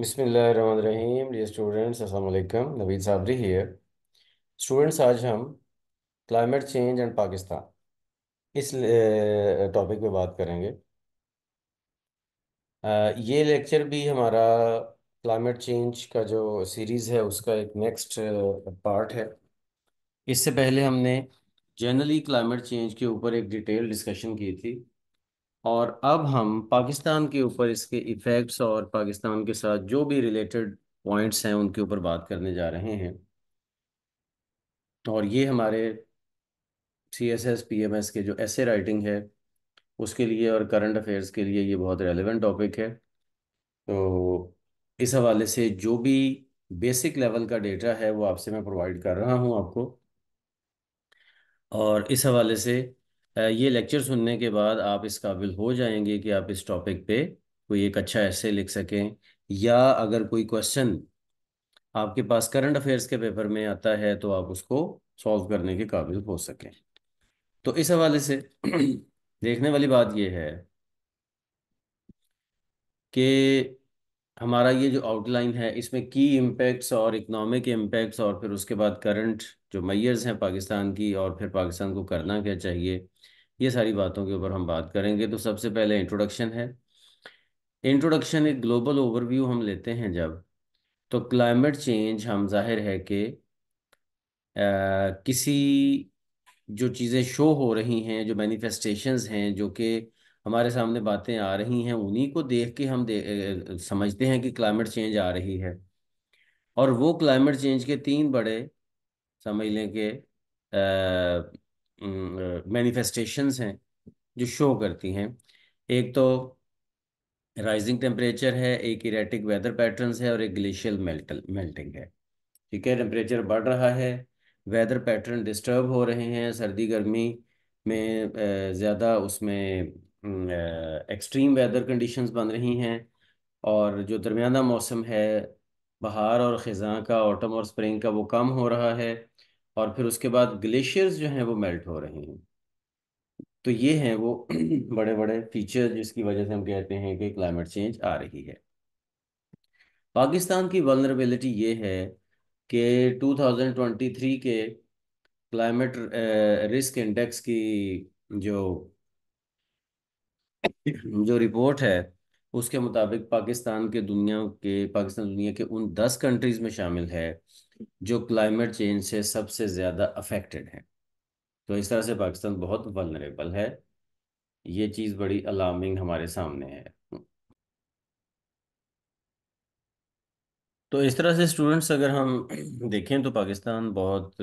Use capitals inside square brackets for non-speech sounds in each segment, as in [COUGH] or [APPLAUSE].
बिस्मिल्लाहिर्रहमानिर्रहीम dear students अस्सलाम वालेकुम नवीद साबरी हियर स्टूडेंट्स आज हम क्लाइमेट चेंज एंड पाकिस्तान इस टॉपिक पे बात करेंगे ये लेक्चर भी हमारा क्लाइमेट चेंज का जो सीरीज़ है उसका एक नेक्स्ट पार्ट है इससे पहले हमने जनरली क्लाइमेट चेंज के ऊपर एक डिटेल डिस्कशन की थी और अब हम पाकिस्तान के ऊपर इसके इफ़ेक्ट्स और पाकिस्तान के साथ जो भी रिलेटेड पॉइंट्स हैं उनके ऊपर बात करने जा रहे हैं और ये हमारे C S S P M S के जो ऐसे राइटिंग है उसके लिए और करंट अफेयर्स के लिए ये बहुत रेलिवेंट टॉपिक है तो इस हवाले से जो भी बेसिक लेवल का डेटा है वो आपसे मैं प्रोवाइड कर रहा हूँ आपको और इस हवाले से ये लेक्चर सुनने के बाद आप इस काबिल हो जाएंगे कि आप इस टॉपिक पे कोई एक अच्छा ऐसे लिख सकें या अगर कोई क्वेश्चन आपके पास करंट अफेयर्स के पेपर में आता है तो आप उसको सॉल्व करने के काबिल हो सकें तो इस हवाले से [CLEARS THROAT] देखने वाली बात यह है कि हमारा ये जो आउटलाइन है इसमें की इम्पैक्ट्स और इकोनॉमिक इम्पैक्ट्स और फिर उसके बाद करंट जो मैयर्स हैं पाकिस्तान की और फिर पाकिस्तान को करना क्या चाहिए ये सारी बातों के ऊपर हम बात करेंगे तो सबसे पहले इंट्रोडक्शन है इंट्रोडक्शन एक ग्लोबल ओवरव्यू हम लेते हैं जब तो क्लाइमेट चेंज हम जाहिर है कि किसी जो चीज़ें शो हो रही हैं जो मैनिफेस्टेशंस हैं जो कि हमारे सामने बातें आ रही हैं उन्हीं को देख के हम दे, समझते हैं कि क्लाइमेट चेंज आ रही है और वो क्लाइमेट चेंज के तीन बड़े समझ लें कि मैनिफेस्टेशंस हैं जो शो करती हैं एक तो राइजिंग टेम्परेचर है एक इरेटिक वेदर पैटर्न्स है और एक ग्लेशियल मेल्टल मेल्टिंग है ठीक है टेम्परेचर बढ़ रहा है वेदर पैटर्न डिस्टर्ब हो रहे हैं सर्दी गर्मी में ज़्यादा उसमें एक्सट्रीम वेदर कंडीशंस बन रही हैं और जो दरमियाना मौसम है बहार और ख़जा का ऑटम और स्प्रिंग का वो कम हो रहा है और फिर उसके बाद ग्लेशियर्स जो हैं वो मेल्ट हो रहे हैं तो ये हैं वो बड़े बड़े फीचर जिसकी वजह से हम कहते हैं कि क्लाइमेट चेंज आ रही है पाकिस्तान की वनरेबिलिटी ये है कि 2023 के क्लाइमेट रिस्क इंडेक्स की जो जो रिपोर्ट है उसके मुताबिक पाकिस्तान के दुनिया के पाकिस्तान दुनिया के उन दस कंट्रीज़ में शामिल है जो क्लाइमेट चेंज से सबसे ज़्यादा अफेक्टेड हैं तो इस तरह से पाकिस्तान बहुत वनरेबल है ये चीज़ बड़ी अलार्मिंग हमारे सामने है तो इस तरह से स्टूडेंट्स अगर हम देखें तो पाकिस्तान बहुत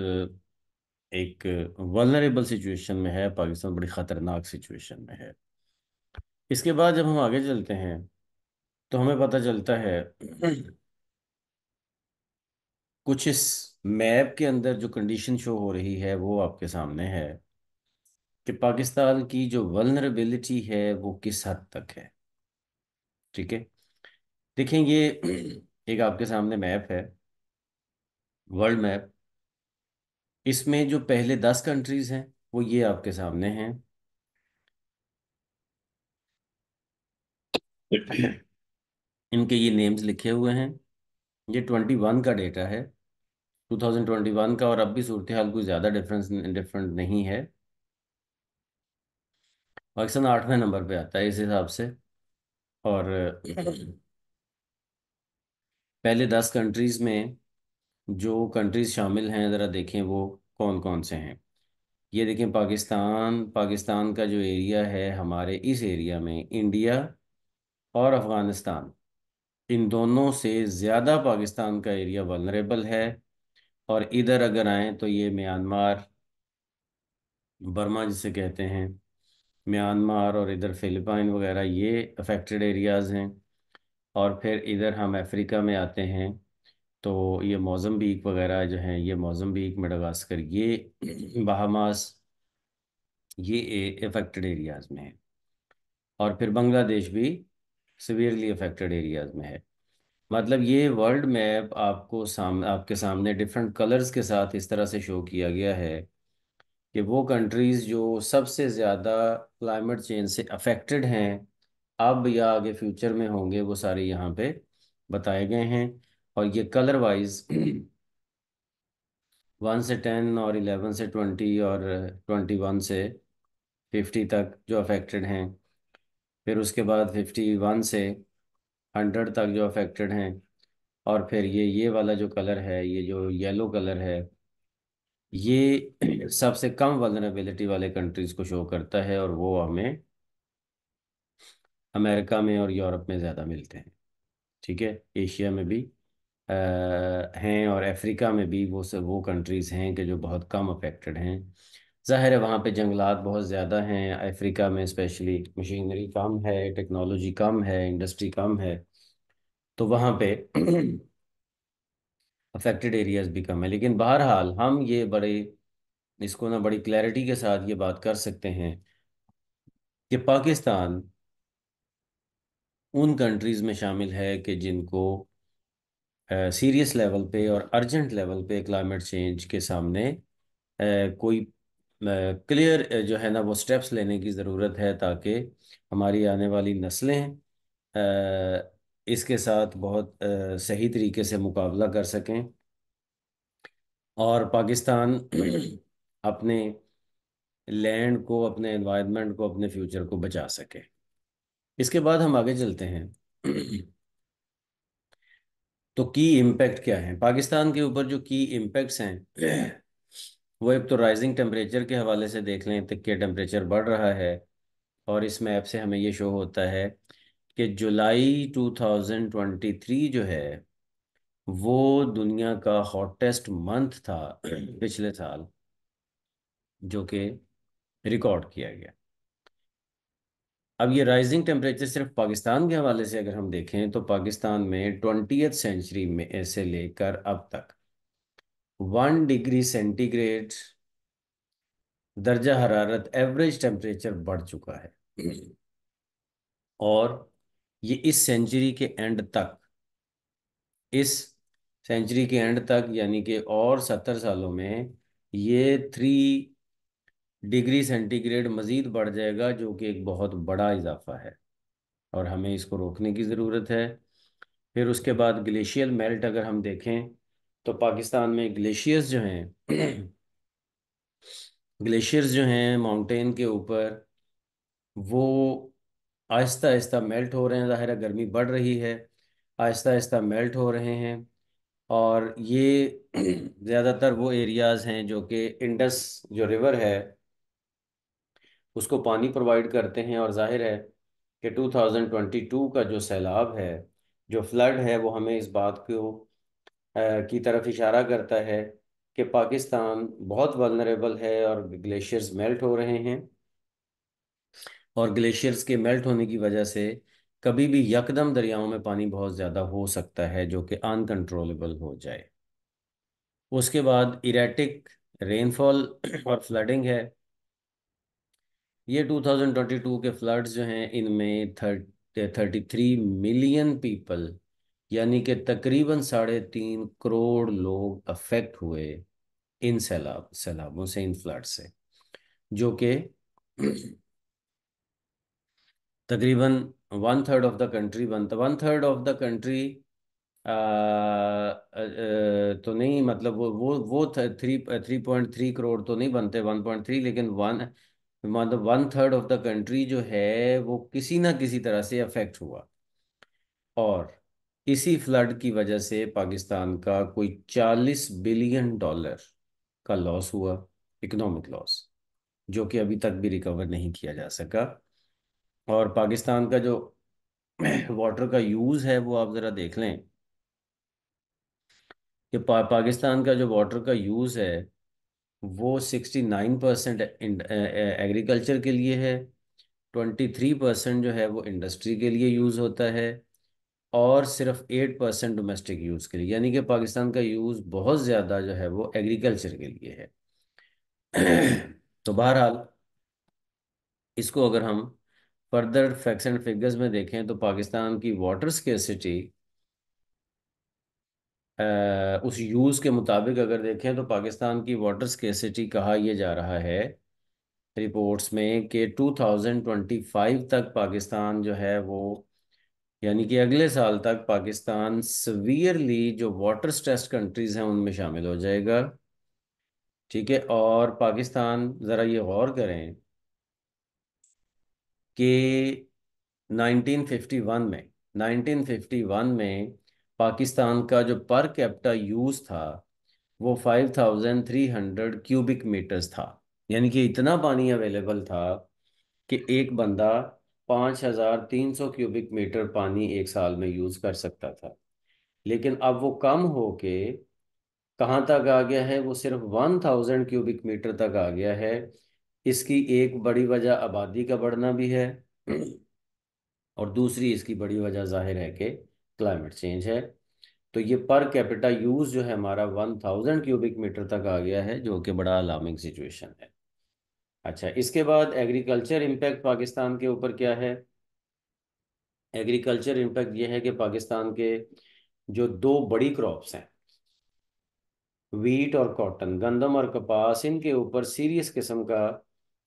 एक वनरेबल सिचुएशन में है पाकिस्तान बड़ी ख़तरनाक सिचुएशन में है इसके बाद जब हम आगे चलते हैं तो हमें पता चलता है कुछ इस मैप के अंदर जो कंडीशन शो हो रही है वो आपके सामने है कि पाकिस्तान की जो वलनरेबिलिटी है वो किस हद तक है ठीक है देखें ये [CLEARS THROAT] एक आपके सामने मैप है वर्ल्ड मैप इसमें जो पहले दस कंट्रीज हैं वो ये आपके सामने हैं [CLEARS THROAT] इनके ये नेम्स लिखे हुए हैं ये ट्वेंटी वन का डेटा है 2021 का और अब भी सूरत हाल कुछ ज़्यादा डिफरेंस डिफरेंट नहीं है पाकिस्तान आठवें नंबर पे आता है इस हिसाब से और पहले दस कंट्रीज़ में जो कंट्रीज़ शामिल हैं ज़रा देखें वो कौन कौन से हैं ये देखें पाकिस्तान पाकिस्तान का जो एरिया है हमारे इस एरिया में इंडिया और अफ़गानिस्तान इन दोनों से ज़्यादा पाकिस्तान का एरिया वनरेबल है और इधर अगर आए तो ये म्यांमार बर्मा जिसे कहते हैं म्यांमार और इधर फिलिपाइन वगैरह ये अफेक्टेड एरियाज़ हैं और फिर इधर हम अफ्रीका में आते हैं तो ये मोजम्बीक वगैरह जो हैं ये मोजम्बीक मेडागास्कर ये [CLEARS THROAT] बहामास ये अफेक्टेड एरियाज़ में है और फिर बांग्लादेश भी सिवियरली अफेक्टेड एरियाज़ में है मतलब ये वर्ल्ड मैप आपको साम आपके सामने डिफरेंट कलर्स के साथ इस तरह से शो किया गया है कि वो कंट्रीज़ जो सबसे ज़्यादा क्लाइमेट चेंज से अफेक्टेड हैं अब या आगे फ्यूचर में होंगे वो सारे यहाँ पे बताए गए हैं और ये कलर वाइज वन से टेन और इलेवन से ट्वेंटी और ट्वेंटी वन से फिफ्टी तक जो अफेक्टेड हैं फिर उसके बाद फिफ्टी वन से हंड्रेड तक जो अफेक्टेड हैं और फिर ये ये वाला जो कलर है ये जो येलो कलर है ये [CLEARS THROAT] सबसे कम वनरेबिलिटी वाले कंट्रीज़ को शो करता है और वो हमें अमेरिका में और यूरोप में ज़्यादा मिलते हैं ठीक है एशिया में भी आ, हैं और अफ्रीका में भी वो वो कंट्रीज़ हैं कि जो बहुत कम अफेक्टेड हैं ज़ाहिर है वहाँ पे जंगलात बहुत ज़्यादा हैं अफ्रीका में स्पेशली मशीनरी कम है टेक्नोलॉजी कम है इंडस्ट्री कम है तो वहाँ पे [CLEARS THROAT] अफेक्टेड एरियाज भी कम है लेकिन बहरहाल हम ये बड़े इसको ना बड़ी क्लैरिटी के साथ ये बात कर सकते हैं कि पाकिस्तान उन कंट्रीज़ में शामिल है कि जिनको सीरियस लेवल पे और अर्जेंट लेवल पे क्लाइमेट चेंज के सामने कोई क्लियर जो है ना वो स्टेप्स लेने की ज़रूरत है ताकि हमारी आने वाली नस्लें इसके साथ बहुत सही तरीके से मुकाबला कर सकें और पाकिस्तान [CLEARS THROAT] अपने लैंड को अपने एनवायरनमेंट को अपने फ्यूचर को बचा सके इसके बाद हम आगे चलते हैं [CLEARS THROAT] तो की इम्पैक्ट क्या है पाकिस्तान के ऊपर जो की इम्पैक्ट्स हैं वो एक तो राइजिंग टेम्परेचर के हवाले से देख लें तो के टेम्परेचर बढ़ रहा है और इस मैप से हमें ये शो होता है कि जुलाई 2023 जो है वो दुनिया का हॉटेस्ट मंथ था [CLEARS THROAT] पिछले साल जो कि रिकॉर्ड किया गया अब ये राइजिंग टेम्परेचर सिर्फ पाकिस्तान के हवाले से अगर हम देखें तो पाकिस्तान में ट्वेंटी सेंचुरी में ऐसे लेकर अब तक वन डिग्री सेंटीग्रेड दर्जा हरारत एवरेज टेम्परेचर बढ़ चुका है और ये इस सेंचुरी के एंड तक इस सेंचुरी के एंड तक यानी कि और सत्तर सालों में ये थ्री डिग्री सेंटीग्रेड मज़ीद बढ़ जाएगा जो कि एक बहुत बड़ा इजाफा है और हमें इसको रोकने की ज़रूरत है फिर उसके बाद ग्लेशियल मेल्ट अगर हम देखें तो पाकिस्तान में ग्लेशियर्स जो हैं [CLEARS THROAT] ग्लेशियर्स जो हैं माउंटेन के ऊपर वो आहिस्ता आहिस्ता मेल्ट हो रहे हैं ज़ाहिर गर्मी बढ़ रही है आहिस्ता आहिस्ता मेल्ट हो रहे हैं और ये [CLEARS THROAT] ज़्यादातर वो एरियाज़ हैं जो कि इंडस जो रिवर है उसको पानी प्रोवाइड करते हैं और जाहिर है कि 2022 का जो सैलाब है जो फ्लड है वो हमें इस बात को की तरफ इशारा करता है कि पाकिस्तान बहुत वनरेबल है और ग्लेशियर्स मेल्ट हो रहे हैं और ग्लेशियर्स के मेल्ट होने की वजह से कभी भी यकदम दरियाओं में पानी बहुत ज़्यादा हो सकता है जो कि अनकंट्रोलेबल हो जाए उसके बाद इरेटिक रेनफॉल [CLEARS THROAT] और फ्लडिंग है ये 2022 के फ्लड्स जो हैं इनमें thirty thirty three million people यानी कि तकरीबन साढ़े तीन करोड़ लोग अफेक्ट हुए इन सैलाब सैलाबों से इन फ्लड से जो कि तकरीबन one third of the country बनता one third of the country तो नहीं मतलब वो वो वो three three point three crore तो नहीं बनते वन पॉइंट थ्री लेकिन वन मतलब one third of the country जो है वो किसी ना किसी तरह से अफेक्ट हुआ और इसी फ्लड की वजह से पाकिस्तान का कोई 40 बिलियन डॉलर का लॉस हुआ इकोनॉमिक लॉस जो कि अभी तक भी रिकवर नहीं किया जा सका और पाकिस्तान का जो [CLEARS THROAT] वाटर का यूज़ है वो आप ज़रा देख लें कि पा, पाकिस्तान का जो वाटर का यूज़ है वो 69 परसेंट एग्रीकल्चर के लिए है 23 परसेंट जो है वो इंडस्ट्री के लिए यूज़ होता है और सिर्फ एट परसेंट डोमेस्टिक यूज़ के लिए यानी कि पाकिस्तान का यूज़ बहुत ज़्यादा जो है वो एग्रीकल्चर के लिए है तो बहरहाल इसको अगर हम फर्दर फैक्ट्स एंड फिगर्स में देखें तो पाकिस्तान की वाटर स्केसिटी उस यूज़ के मुताबिक अगर देखें तो पाकिस्तान की वाटर स्केसिटी कहा यह जा रहा है रिपोर्ट्स में कि 2025 तक पाकिस्तान जो है वो यानी कि अगले साल तक पाकिस्तान सवियरली जो वाटर स्ट्रेस्ड कंट्रीज़ हैं उनमें शामिल हो जाएगा ठीक है और पाकिस्तान ज़रा ये गौर करें कि 1951 में 1951 में पाकिस्तान का जो पर कैपिटा यूज़ था वो 5300 क्यूबिक मीटर्स था यानी कि इतना पानी अवेलेबल था कि एक बंदा पाँच हजार तीन सौ क्यूबिक मीटर पानी एक साल में यूज कर सकता था लेकिन अब वो कम हो के कहाँ तक आ गया है वो सिर्फ वन थाउजेंड क्यूबिक मीटर तक आ गया है इसकी एक बड़ी वजह आबादी का बढ़ना भी है और दूसरी इसकी बड़ी वजह जाहिर है कि क्लाइमेट चेंज है तो ये पर कैपिटा यूज़ जो है हमारा वन थाउजेंड क्यूबिक मीटर तक आ गया है जो कि बड़ा अलार्मिंग सिचुएशन है अच्छा इसके बाद एग्रीकल्चर इम्पैक्ट पाकिस्तान के ऊपर क्या है एग्रीकल्चर इम्पैक्ट ये है कि पाकिस्तान के जो दो बड़ी क्रॉप्स हैं वीट और कॉटन गंदम और कपास इनके ऊपर सीरियस किस्म का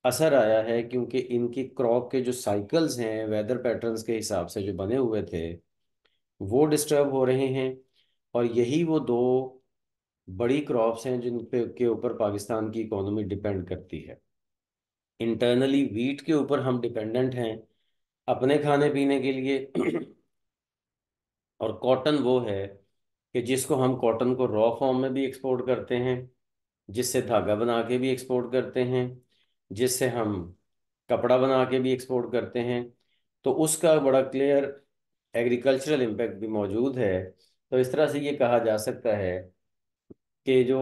असर आया है क्योंकि इनकी क्रॉप के जो साइकिल्स हैं वेदर पैटर्न्स के हिसाब से जो बने हुए थे वो डिस्टर्ब हो रहे हैं और यही वो दो बड़ी क्रॉप्स हैं जिन पे के ऊपर पाकिस्तान की इकोनॉमी डिपेंड करती है इंटरनली वीट के ऊपर हम डिपेंडेंट हैं अपने खाने पीने के लिए और कॉटन वो है कि जिसको हम कॉटन को रॉ फॉर्म में भी एक्सपोर्ट करते हैं जिससे धागा बना के भी एक्सपोर्ट करते हैं जिससे हम कपड़ा बना के भी एक्सपोर्ट करते हैं तो उसका बड़ा क्लियर एग्रीकल्चरल इम्पैक्ट भी मौजूद है तो इस तरह से ये कहा जा सकता है कि जो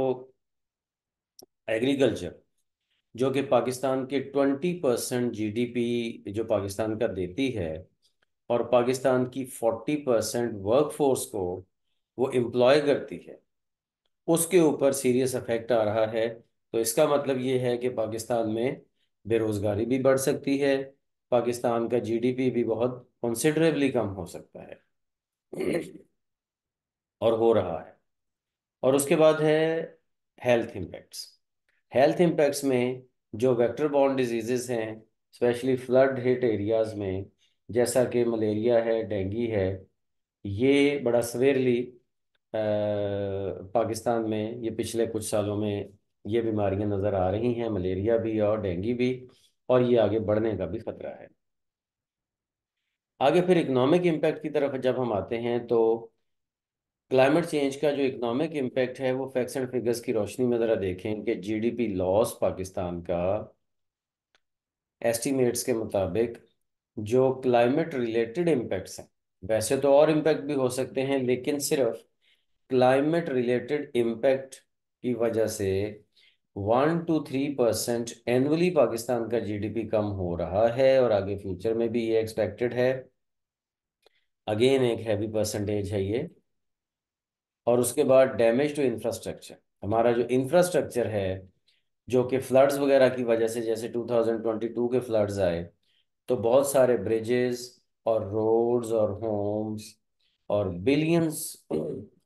एग्रीकल्चर जो कि पाकिस्तान के ट्वेंटी परसेंट जी जो पाकिस्तान का देती है और पाकिस्तान की फोर्टी परसेंट वर्क को वो एम्प्लॉय करती है उसके ऊपर सीरियस इफेक्ट आ रहा है तो इसका मतलब ये है कि पाकिस्तान में बेरोज़गारी भी बढ़ सकती है पाकिस्तान का जीडीपी भी बहुत कंसिडरेबली कम हो सकता है और हो रहा है और उसके बाद है हेल्थ इम्पैक्ट्स हेल्थ इम्पैक्ट्स में जो वेक्टर बॉर्न डिजीजेस हैं स्पेशली फ्लड हिट एरियाज़ में जैसा कि मलेरिया है डेंगी है ये बड़ा सवेरली पाकिस्तान में ये पिछले कुछ सालों में ये बीमारियां नज़र आ रही हैं मलेरिया भी और डेंगी भी और ये आगे बढ़ने का भी ख़तरा है आगे फिर इकनॉमिक इम्पैक्ट की तरफ जब हम आते हैं तो क्लाइमेट चेंज का जो इकोनॉमिक इम्पैक्ट है वो फैक्ट्स एंड फिगर्स की रोशनी में ज़रा देखें इनके जीडीपी लॉस पाकिस्तान का एस्टीमेट्स के मुताबिक जो क्लाइमेट रिलेटेड इम्पैक्ट्स हैं वैसे तो और इम्पैक्ट भी हो सकते हैं लेकिन सिर्फ क्लाइमेट रिलेटेड इम्पैक्ट की वजह से one two three percent annually Pakistan का जीडीपी कम हो रहा है और आगे फ्यूचर में भी ये एक्सपेक्टेड है अगेन एक हैवी परसेंटेज है ये और उसके बाद डैमेज टू इंफ्रास्ट्रक्चर हमारा जो इंफ्रास्ट्रक्चर है जो कि फ्लड्स वगैरह की वजह से जैसे 2022 के फ्लड्स आए तो बहुत सारे ब्रिजेस और रोड्स और होम्स और बिलियंस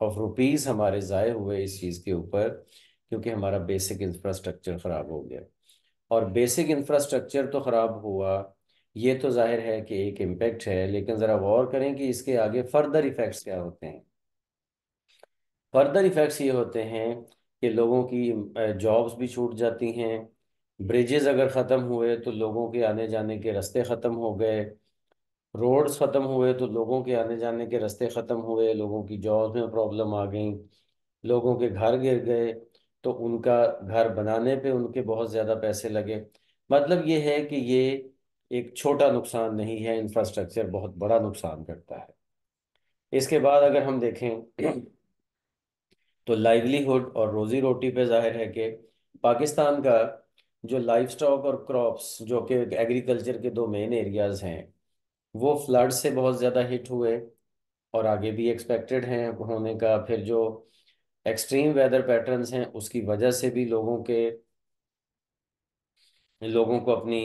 ऑफ रुपीस हमारे ज़ाय हुए इस चीज़ के ऊपर क्योंकि हमारा बेसिक इंफ्रास्ट्रक्चर ख़राब हो गया और बेसिक इंफ्रास्ट्रक्चर तो ख़राब हुआ ये तो जाहिर है कि एक इम्पेक्ट है लेकिन ज़रा गौर करें कि इसके आगे फर्दर इफ़ेक्ट्स क्या होते हैं फर्दर इफ़ेक्ट्स ये होते हैं कि लोगों की जॉब्स भी छूट जाती हैं ब्रिजेस अगर ख़त्म हुए तो लोगों के आने जाने के रास्ते ख़त्म हो गए रोड्स ख़त्म हुए तो लोगों के आने जाने के रास्ते ख़त्म हुए लोगों की जॉब्स में प्रॉब्लम आ गई लोगों के घर गिर गए तो उनका घर बनाने पे उनके बहुत ज़्यादा पैसे लगे मतलब ये है कि ये एक छोटा नुकसान नहीं है इंफ्रास्ट्रक्चर बहुत बड़ा नुकसान करता है इसके बाद अगर हम देखें तो लाइवलीहुड और रोज़ी रोटी पे जाहिर है कि पाकिस्तान का जो लाइफ स्टॉक और क्रॉप्स जो कि एग्रीकल्चर के दो मेन एरियाज़ हैं वो फ्लड से बहुत ज़्यादा हिट हुए और आगे भी एक्सपेक्टेड हैं होने का फिर जो एक्सट्रीम वेदर पैटर्न्स हैं उसकी वजह से भी लोगों के लोगों को अपनी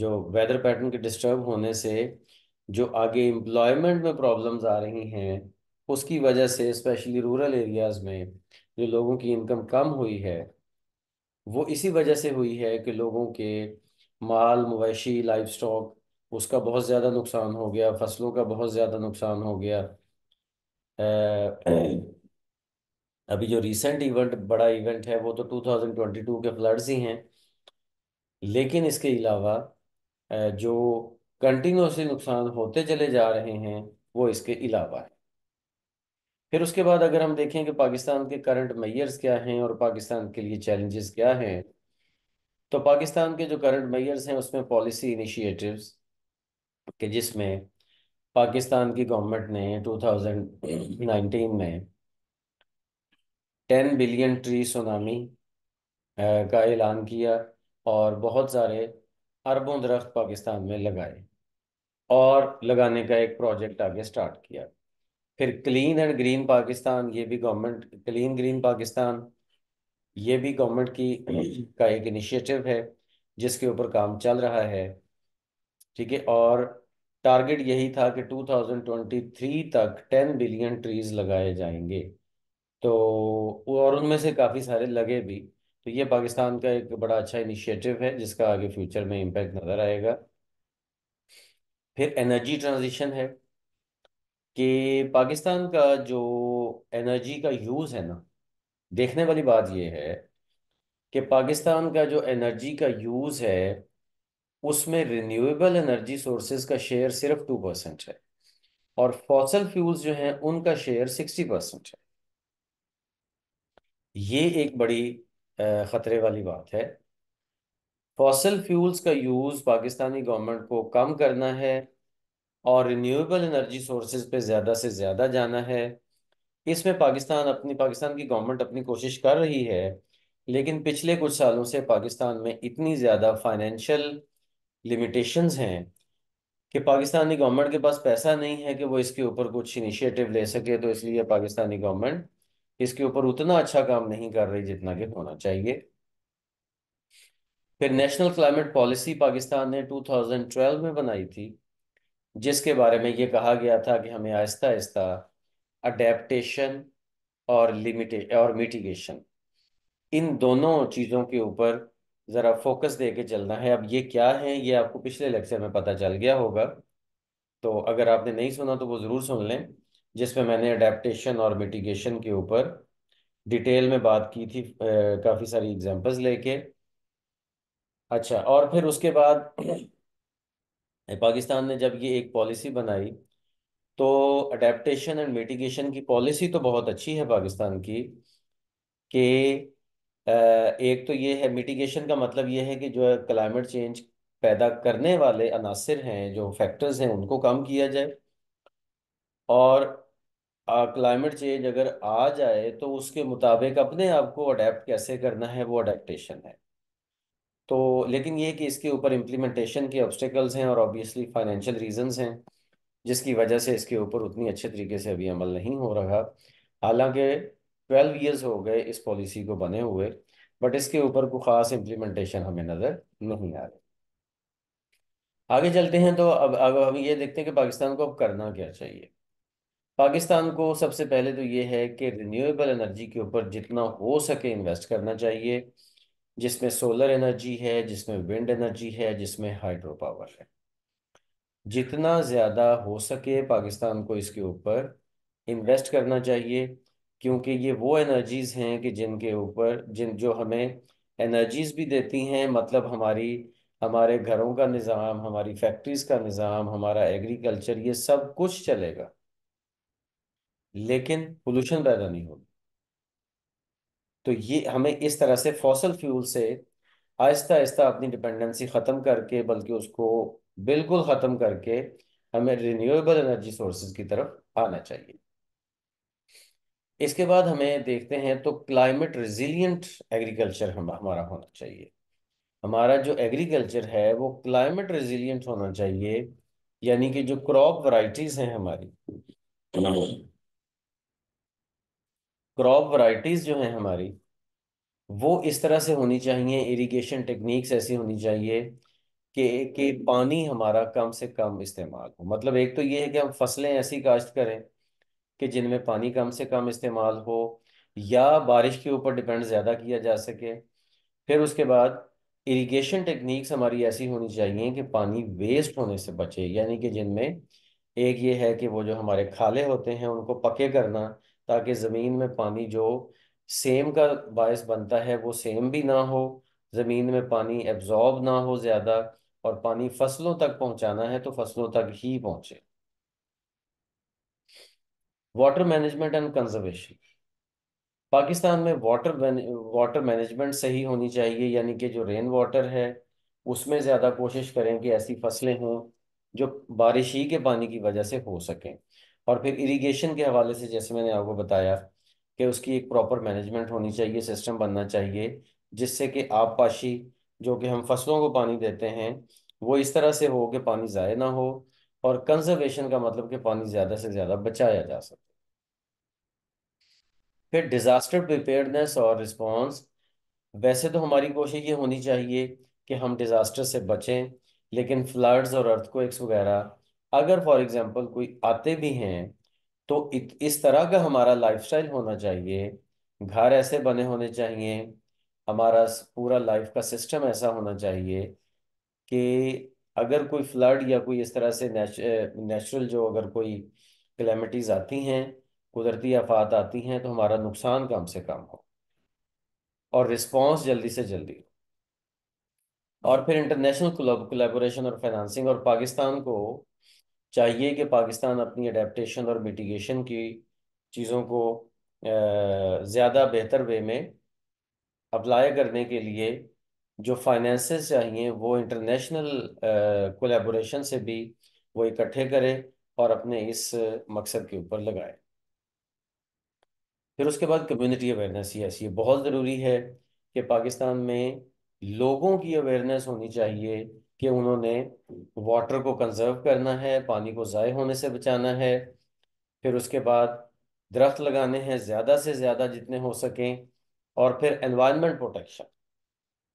जो वेदर पैटर्न के डिस्टर्ब होने से जो आगे एम्प्लॉयमेंट में प्रॉब्लम्स आ रही हैं उसकी वजह से स्पेशली रूरल एरियाज़ में जो लोगों की इनकम कम हुई है वो इसी वजह से हुई है कि लोगों के माल मवेशी लाइफ स्टॉक उसका बहुत ज़्यादा नुकसान हो गया फसलों का बहुत ज़्यादा नुकसान हो गया अभी जो रिसेंट इवेंट बड़ा इवेंट है वो तो 2022 के फ्लड्स ही हैं लेकिन इसके अलावा जो कंटिन्यूसली नुकसान होते चले जा रहे हैं वो इसके अलावा है फिर उसके बाद अगर हम देखें कि पाकिस्तान के करंट मैयर्स क्या हैं और पाकिस्तान के लिए चैलेंजेस क्या हैं तो पाकिस्तान के जो करंट मैयर्स हैं उसमें पॉलिसी इनिशिएटिव्स के जिसमें पाकिस्तान की गवर्नमेंट ने 2019 में 10 बिलियन ट्री सुनामी का ऐलान किया और बहुत सारे अरबों दरख्त पाकिस्तान में लगाए और लगाने का एक प्रोजेक्ट आगे स्टार्ट किया फिर क्लीन एंड ग्रीन पाकिस्तान ये भी गवर्नमेंट क्लीन ग्रीन पाकिस्तान ये भी गवर्नमेंट की का एक इनिशिएटिव है जिसके ऊपर काम चल रहा है ठीक है और टारगेट यही था कि 2023 तक 10 बिलियन ट्रीज लगाए जाएंगे तो और उनमें से काफ़ी सारे लगे भी तो ये पाकिस्तान का एक बड़ा अच्छा इनिशिएटिव है जिसका आगे फ्यूचर में इम्पैक्ट नज़र आएगा फिर एनर्जी ट्रांजिशन है कि पाकिस्तान का जो एनर्जी का यूज़ है ना देखने वाली बात यह है कि पाकिस्तान का जो एनर्जी का यूज़ है उसमें रिन्यूएबल एनर्जी सोर्सेज का शेयर सिर्फ टू परसेंट है और फॉसल फ्यूल्स जो हैं उनका शेयर सिक्सटी परसेंट है ये एक बड़ी ख़तरे वाली बात है फॉसल फ्यूल्स का यूज़ पाकिस्तानी गवर्नमेंट को कम करना है और रिन्यूएबल एनर्जी सोर्सेज पे ज़्यादा से ज़्यादा जाना है इसमें पाकिस्तान अपनी पाकिस्तान की गवर्नमेंट अपनी कोशिश कर रही है लेकिन पिछले कुछ सालों से पाकिस्तान में इतनी ज़्यादा फाइनेंशियल लिमिटेशंस हैं कि पाकिस्तानी गवर्नमेंट के पास पैसा नहीं है कि वो इसके ऊपर कुछ इनिशिएटिव ले सके तो इसलिए पाकिस्तानी गवर्नमेंट इसके ऊपर उतना अच्छा काम नहीं कर रही जितना कि होना चाहिए फिर नेशनल क्लाइमेट पॉलिसी पाकिस्तान ने 2012 में बनाई थी जिसके बारे में ये कहा गया था कि हमें आहिस्ता आहिस्ता अडेप्टेशन और लिमिटे और मिटिगेशन इन दोनों चीज़ों के ऊपर ज़रा फोकस दे के चलना है अब ये क्या है ये आपको पिछले लेक्चर में पता चल गया होगा तो अगर आपने नहीं सुना तो वो ज़रूर सुन लें जिसमें मैंने अडेप्टेशन और मिटिगेशन के ऊपर डिटेल में बात की थी काफ़ी सारी एग्जाम्पल्स लेके अच्छा और फिर उसके बाद पाकिस्तान ने जब ये एक पॉलिसी बनाई तो अडेप्टशन एंड मिटिगेशन की पॉलिसी तो बहुत अच्छी है पाकिस्तान की कि एक तो ये है मिटिगेशन का मतलब ये है कि जो क्लाइमेट चेंज पैदा करने वाले अनासर हैं जो फैक्टर्स हैं उनको कम किया जाए और क्लाइमेट चेंज अगर आ जाए तो उसके मुताबिक अपने आप को अडेप्ट कैसे करना है वो अडेप्टशन है तो लेकिन ये कि इसके ऊपर इम्प्लीमेंटेशन के ऑब्स्टेकल्स हैं और ऑब्वियसली फाइनेंशियल रीजंस हैं जिसकी वजह से इसके ऊपर उतनी अच्छे तरीके से अभी अमल नहीं हो रहा हालांकि ट्वेल्व ईयर्स हो गए इस पॉलिसी को बने हुए बट इसके ऊपर कोई ख़ास इम्प्लीमेंटेशन हमें नज़र नहीं आ रही आगे चलते हैं तो अब अब हम ये देखते हैं कि पाकिस्तान को अब करना क्या चाहिए पाकिस्तान को सबसे पहले तो ये है कि रिन्यूएबल एनर्जी के ऊपर जितना हो सके इन्वेस्ट करना चाहिए जिसमें सोलर एनर्जी है जिसमें विंड एनर्जी है जिसमें हाइड्रो पावर है जितना ज़्यादा हो सके पाकिस्तान को इसके ऊपर इन्वेस्ट करना चाहिए क्योंकि ये वो एनर्जीज़ हैं कि जिनके ऊपर जिन जो हमें एनर्जीज़ भी देती हैं मतलब हमारी हमारे घरों का निज़ाम हमारी फैक्ट्रीज़ का निज़ाम हमारा एग्रीकल्चर ये सब कुछ चलेगा लेकिन पोल्यूशन पैदा नहीं होगा तो ये हमें इस तरह से फॉसल फ्यूल से आहिस्ता आहिस्ता अपनी डिपेंडेंसी ख़त्म करके बल्कि उसको बिल्कुल ख़त्म करके हमें रिन्यूएबल एनर्जी सोर्सेज की तरफ आना चाहिए इसके बाद हमें देखते हैं तो क्लाइमेट रिजिलियंट एग्रीकल्चर हम हमारा होना चाहिए हमारा जो एग्रीकल्चर है वो क्लाइमेट रिजिलियंट होना चाहिए यानी कि जो क्रॉप वराइटीज हैं हमारी क्रॉप वराइटीज़ जो हैं हमारी वो इस तरह से होनी चाहिए इरिगेशन टेक्निक्स ऐसी होनी चाहिए कि कि पानी हमारा कम से कम इस्तेमाल हो मतलब एक तो ये है कि हम फसलें ऐसी काश्त करें कि जिनमें पानी कम से कम इस्तेमाल हो या बारिश के ऊपर डिपेंड ज़्यादा किया जा सके फिर उसके बाद इरिगेशन टेक्निक्स हमारी ऐसी होनी चाहिए कि पानी वेस्ट होने से बचे यानी कि जिनमें एक ये है कि वो जो हमारे खाले होते हैं उनको पके करना ताकि ज़मीन में पानी जो सेम का बायस बनता है वो सेम भी ना हो ज़मीन में पानी एब्जॉर्ब ना हो ज़्यादा और पानी फसलों तक पहुंचाना है तो फसलों तक ही पहुंचे water management and conservation Pakistan में वाटर वाटर मैनेजमेंट सही होनी चाहिए यानी कि जो रेन वाटर है उसमें ज़्यादा कोशिश करें कि ऐसी फसलें हों जो बारिश ही के पानी की वजह से हो सकें और फिर इरिगेशन के हवाले से जैसे मैंने आपको बताया कि उसकी एक प्रॉपर मैनेजमेंट होनी चाहिए सिस्टम बनना चाहिए जिससे कि आबपाशी जो कि हम फसलों को पानी देते हैं वो इस तरह से हो कि पानी ज़ाय ना हो और कंजर्वेशन का मतलब कि पानी ज़्यादा से ज़्यादा बचाया जा सके फिर डिज़ास्टर प्रिपेयरनेस और रिस्पॉन्स वैसे तो हमारी कोशिश ये होनी चाहिए कि हम डिज़ास्टर से बचें लेकिन फ्लड्स और अर्थक्वेक्स वगैरह अगर फॉर एग्जाम्पल कोई आते भी हैं तो इस तरह का हमारा लाइफस्टाइल होना चाहिए घर ऐसे बने होने चाहिए हमारा पूरा लाइफ का सिस्टम ऐसा होना चाहिए कि अगर कोई फ्लड या कोई इस तरह से नेचुरल जो अगर कोई क्लेमिटीज़ आती हैं कुदरती आफात आती हैं तो हमारा नुकसान कम से कम हो और रिस्पॉन्स जल्दी से जल्दी हो और फिर इंटरनेशनल कोलेबोरेशन और फाइनेंसिंग और पाकिस्तान को चाहिए कि पाकिस्तान अपनी अडेप्टशन और मिटिगेशन की चीज़ों को ज़्यादा बेहतर वे में अप्लाई करने के लिए जो फाइनेंसेस चाहिए वो इंटरनेशनल कोलेबोरेशन से भी वो इकट्ठे करे और अपने इस मकसद के ऊपर लगाए फिर उसके बाद कम्युनिटी अवेयरनेस यस ये बहुत ज़रूरी है कि पाकिस्तान में लोगों की अवेयरनेस होनी चाहिए कि उन्होंने वाटर को कंजर्व करना है पानी को ज़ाय होने से बचाना है फिर उसके बाद दरख्त लगाने हैं ज़्यादा से ज़्यादा जितने हो सकें और फिर एनवायरनमेंट प्रोटेक्शन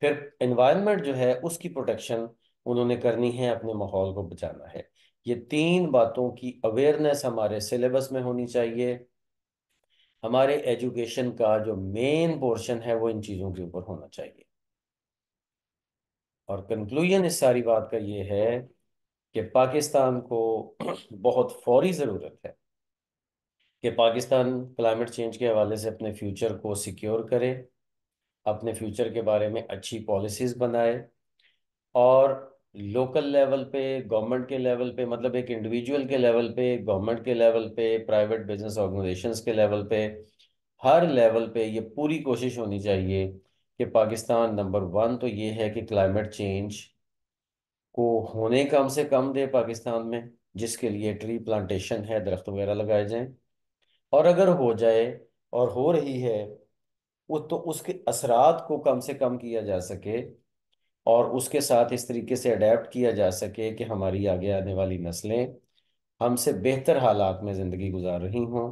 फिर एनवायरनमेंट जो है उसकी प्रोटेक्शन उन्होंने करनी है अपने माहौल को बचाना है ये तीन बातों की अवेयरनेस हमारे सिलेबस में होनी चाहिए हमारे एजुकेशन का जो मेन पोर्शन है वो इन चीज़ों के ऊपर होना चाहिए और कंक्लूजन इस सारी बात का ये है कि पाकिस्तान को बहुत फौरी ज़रूरत है कि पाकिस्तान क्लाइमेट चेंज के हवाले से अपने फ्यूचर को सिक्योर करे अपने फ्यूचर के बारे में अच्छी पॉलिसीज़ बनाए और लोकल लेवल पे गवर्नमेंट के लेवल पे मतलब एक इंडिविजुअल के लेवल पे गवर्नमेंट के लेवल पे प्राइवेट बिजनेस ऑर्गेनाइजेशंस के लेवल पे हर लेवल पे ये पूरी कोशिश होनी चाहिए कि पाकिस्तान नंबर वन तो ये है कि क्लाइमेट चेंज को होने कम से कम दे पाकिस्तान में जिसके लिए ट्री प्लांटेशन है दरख्त वगैरह लगाए जाएं और अगर हो जाए और हो रही है वो तो उसके असरात को कम से कम किया जा सके और उसके साथ इस तरीके से अडेप्ट किया जा सके कि हमारी आगे आने वाली नस्लें हमसे बेहतर हालात में ज़िंदगी गुजार रही हों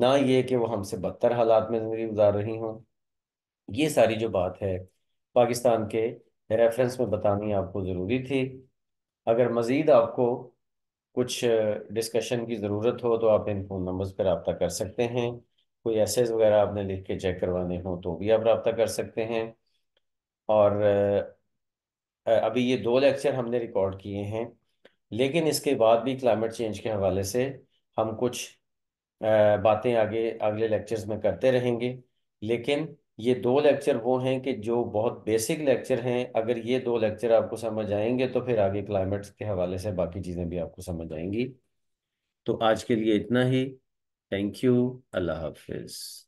ना ये कि वो हमसे बदतर हालात में ज़िंदगी गुजार रही हों ये सारी जो बात है पाकिस्तान के रेफरेंस में बतानी आपको ज़रूरी थी अगर मज़ीद आपको कुछ डिस्कशन की ज़रूरत हो तो आप इन फ़ोन नंबर्स पर रबता कर सकते हैं कोई एसेज वगैरह आपने लिख के चेक करवाने हों तो भी आप रबता कर सकते हैं और अभी ये दो लेक्चर हमने रिकॉर्ड किए हैं लेकिन इसके बाद भी क्लाइमेट चेंज के हवाले से हम कुछ बातें आगे अगले लेक्चर्स में करते रहेंगे लेकिन ये दो लेक्चर वो हैं कि जो बहुत बेसिक लेक्चर हैं अगर ये दो लेक्चर आपको समझ आएंगे तो फिर आगे क्लाइमेट्स के हवाले से बाकी चीज़ें भी आपको समझ आएंगी तो आज के लिए इतना ही थैंक यू अल्लाह हाफिज़